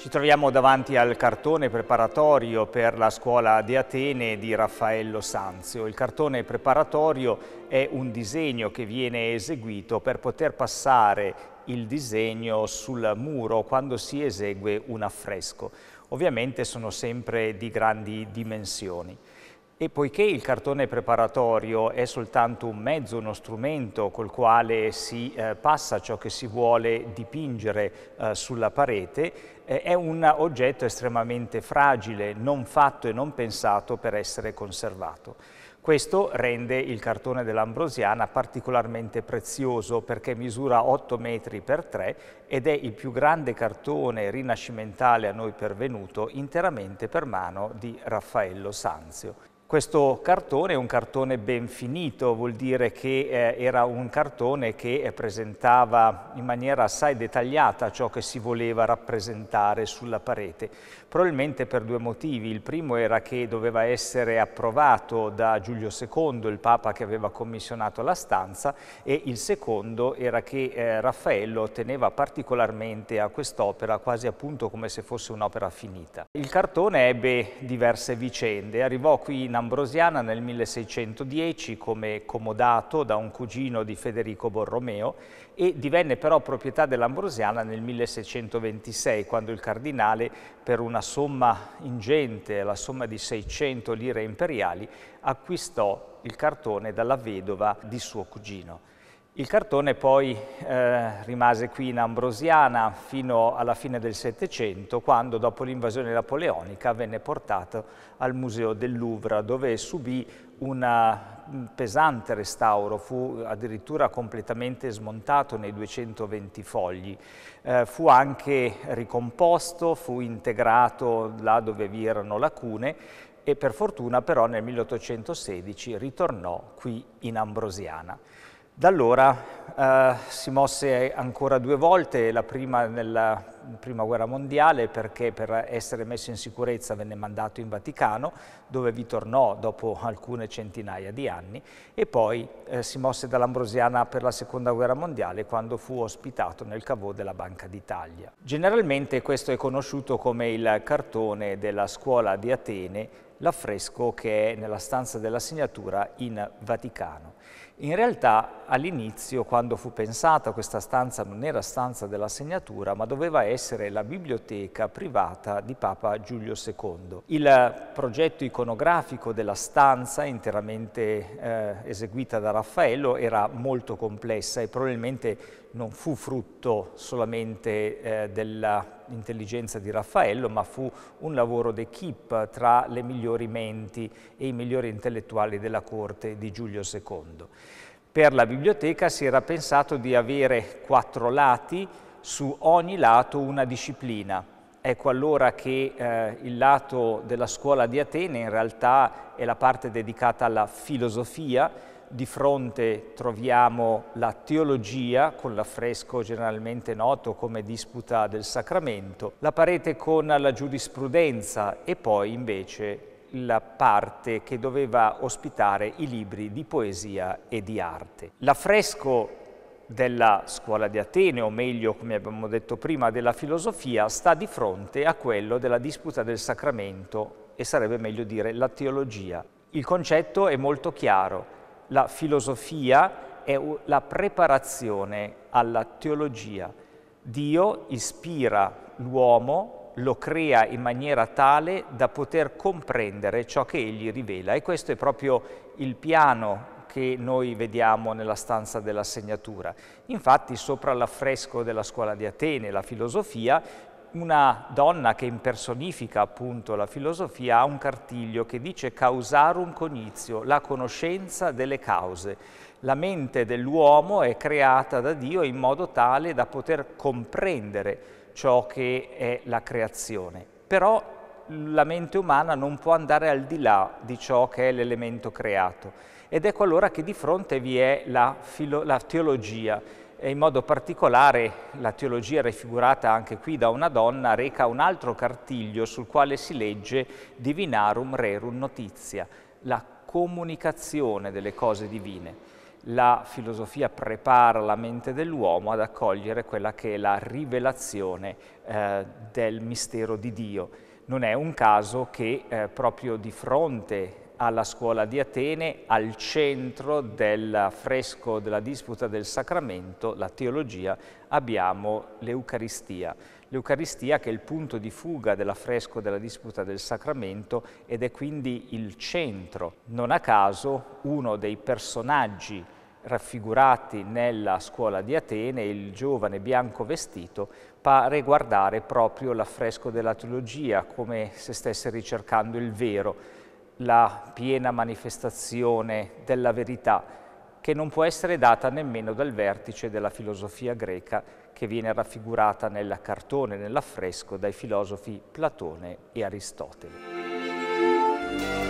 Ci troviamo davanti al cartone preparatorio per la scuola di Atene di Raffaello Sanzio. Il cartone preparatorio è un disegno che viene eseguito per poter passare il disegno sul muro quando si esegue un affresco. Ovviamente sono sempre di grandi dimensioni. E poiché il cartone preparatorio è soltanto un mezzo, uno strumento col quale si eh, passa ciò che si vuole dipingere eh, sulla parete, eh, è un oggetto estremamente fragile, non fatto e non pensato per essere conservato. Questo rende il cartone dell'Ambrosiana particolarmente prezioso perché misura 8 metri per 3 ed è il più grande cartone rinascimentale a noi pervenuto interamente per mano di Raffaello Sanzio. Questo cartone è un cartone ben finito, vuol dire che eh, era un cartone che presentava in maniera assai dettagliata ciò che si voleva rappresentare sulla parete, probabilmente per due motivi. Il primo era che doveva essere approvato da Giulio II, il Papa che aveva commissionato la stanza, e il secondo era che eh, Raffaello teneva particolarmente a quest'opera, quasi appunto come se fosse un'opera finita. Il cartone ebbe diverse vicende, arrivò qui in Ambrosiana nel 1610 come comodato da un cugino di Federico Borromeo e divenne però proprietà dell'Ambrosiana nel 1626 quando il cardinale per una somma ingente, la somma di 600 lire imperiali, acquistò il cartone dalla vedova di suo cugino. Il cartone poi eh, rimase qui in Ambrosiana fino alla fine del Settecento, quando dopo l'invasione napoleonica venne portato al Museo del Louvre, dove subì un pesante restauro, fu addirittura completamente smontato nei 220 fogli, eh, fu anche ricomposto, fu integrato là dove vi erano lacune e per fortuna però nel 1816 ritornò qui in Ambrosiana. Da allora eh, si mosse ancora due volte, la prima nella prima guerra mondiale perché per essere messo in sicurezza venne mandato in Vaticano dove vi tornò dopo alcune centinaia di anni e poi eh, si mosse dall'Ambrosiana per la seconda guerra mondiale quando fu ospitato nel cavò della Banca d'Italia. Generalmente questo è conosciuto come il cartone della scuola di Atene l'affresco che è nella stanza della segnatura in Vaticano. In realtà all'inizio, quando fu pensata, questa stanza non era stanza della segnatura, ma doveva essere essere la biblioteca privata di Papa Giulio II. Il progetto iconografico della stanza interamente eh, eseguita da Raffaello era molto complessa e probabilmente non fu frutto solamente eh, dell'intelligenza di Raffaello, ma fu un lavoro d'equipe tra le migliori menti e i migliori intellettuali della corte di Giulio II. Per la biblioteca si era pensato di avere quattro lati, su ogni lato una disciplina. Ecco allora che eh, il lato della scuola di Atene in realtà è la parte dedicata alla filosofia, di fronte troviamo la teologia con l'affresco generalmente noto come disputa del sacramento, la parete con la giurisprudenza e poi invece la parte che doveva ospitare i libri di poesia e di arte. L'affresco della scuola di Atene, o meglio, come abbiamo detto prima, della filosofia, sta di fronte a quello della disputa del sacramento e sarebbe meglio dire la teologia. Il concetto è molto chiaro, la filosofia è la preparazione alla teologia. Dio ispira l'uomo, lo crea in maniera tale da poter comprendere ciò che egli rivela e questo è proprio il piano che noi vediamo nella stanza della segnatura. Infatti sopra l'affresco della scuola di Atene, la filosofia, una donna che impersonifica appunto la filosofia ha un cartiglio che dice causarum cognizio, la conoscenza delle cause. La mente dell'uomo è creata da Dio in modo tale da poter comprendere ciò che è la creazione. Però la mente umana non può andare al di là di ciò che è l'elemento creato ed ecco allora che di fronte vi è la, la teologia e in modo particolare la teologia raffigurata anche qui da una donna reca un altro cartiglio sul quale si legge Divinarum Rerum Notizia, la comunicazione delle cose divine la filosofia prepara la mente dell'uomo ad accogliere quella che è la rivelazione eh, del mistero di Dio. Non è un caso che eh, proprio di fronte alla scuola di Atene, al centro del fresco della disputa del sacramento, la teologia, abbiamo l'Eucaristia. L'Eucaristia che è il punto di fuga dell'affresco della disputa del sacramento ed è quindi il centro. Non a caso uno dei personaggi raffigurati nella scuola di Atene, il giovane bianco vestito pare guardare proprio l'affresco della teologia, come se stesse ricercando il vero, la piena manifestazione della verità, che non può essere data nemmeno dal vertice della filosofia greca che viene raffigurata nel cartone, nell'affresco, dai filosofi Platone e Aristotele.